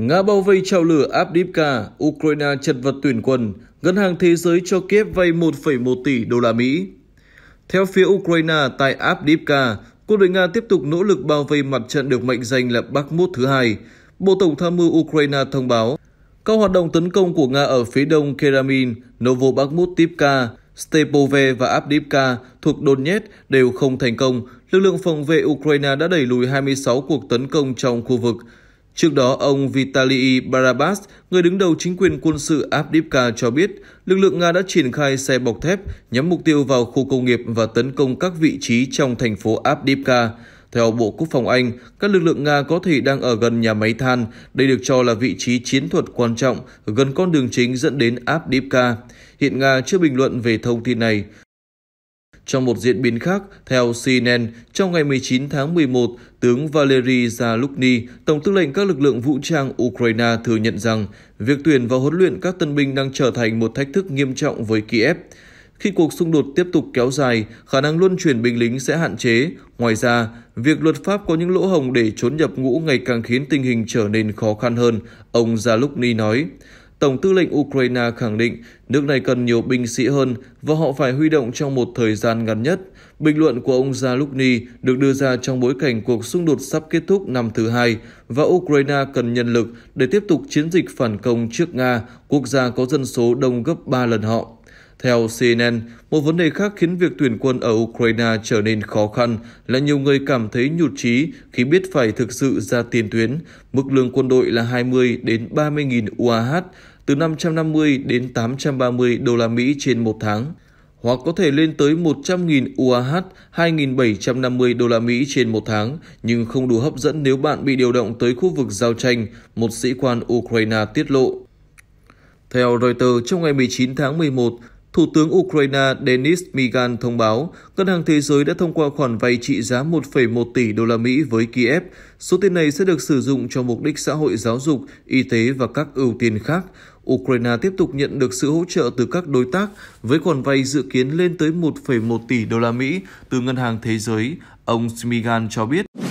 Nga bao vây trào lửa Abdivka, Ukraine chật vật tuyển quân, Ngân hàng Thế giới cho kiếp vay 1,1 tỷ đô la Mỹ. Theo phía Ukraine tại Abdivka, quân đội Nga tiếp tục nỗ lực bao vây mặt trận được mệnh danh là Bắc Mốt thứ hai. Bộ Tổng tham mưu Ukraine thông báo, các hoạt động tấn công của Nga ở phía đông Keramin, Novobakhmutivka, Stepove và Abdivka thuộc Donetsk đều không thành công. Lực lượng phòng vệ Ukraine đã đẩy lùi 26 cuộc tấn công trong khu vực, Trước đó, ông Vitaly Barabas, người đứng đầu chính quyền quân sự Abdivka cho biết, lực lượng Nga đã triển khai xe bọc thép nhắm mục tiêu vào khu công nghiệp và tấn công các vị trí trong thành phố Abdivka. Theo Bộ Quốc phòng Anh, các lực lượng Nga có thể đang ở gần nhà máy than, đây được cho là vị trí chiến thuật quan trọng gần con đường chính dẫn đến Abdivka. Hiện Nga chưa bình luận về thông tin này. Trong một diễn biến khác, theo CNN, trong ngày 19 tháng 11, tướng Valery Zaluzny, Tổng tư lệnh các lực lượng vũ trang Ukraine thừa nhận rằng việc tuyển và huấn luyện các tân binh đang trở thành một thách thức nghiêm trọng với Kiev. Khi cuộc xung đột tiếp tục kéo dài, khả năng luân chuyển binh lính sẽ hạn chế. Ngoài ra, việc luật pháp có những lỗ hồng để trốn nhập ngũ ngày càng khiến tình hình trở nên khó khăn hơn, ông Zaluzny nói. Tổng tư lệnh Ukraine khẳng định nước này cần nhiều binh sĩ hơn và họ phải huy động trong một thời gian ngắn nhất. Bình luận của ông Zalukny được đưa ra trong bối cảnh cuộc xung đột sắp kết thúc năm thứ hai và Ukraine cần nhân lực để tiếp tục chiến dịch phản công trước Nga, quốc gia có dân số đông gấp 3 lần họ. Theo CNN, một vấn đề khác khiến việc tuyển quân ở Ukraine trở nên khó khăn là nhiều người cảm thấy nhụt chí khi biết phải thực sự ra tiền tuyến. Mức lương quân đội là 20 đến 30 nghìn UAH, từ 550 đến 830 đô la Mỹ trên một tháng hoặc có thể lên tới 100.000 UAH, 2.750 đô la Mỹ trên một tháng, nhưng không đủ hấp dẫn nếu bạn bị điều động tới khu vực giao tranh, một sĩ quan Ukraine tiết lộ. Theo Reuters, trong ngày 19 tháng 11, Thủ tướng Ukraine Denis Migan thông báo, Ngân hàng Thế giới đã thông qua khoản vay trị giá 1,1 tỷ đô la Mỹ với Kiev. Số tiền này sẽ được sử dụng cho mục đích xã hội giáo dục, y tế và các ưu tiên khác. Ukraine tiếp tục nhận được sự hỗ trợ từ các đối tác với khoản vay dự kiến lên tới 1,1 tỷ đô la Mỹ từ Ngân hàng Thế giới, ông Smigan cho biết.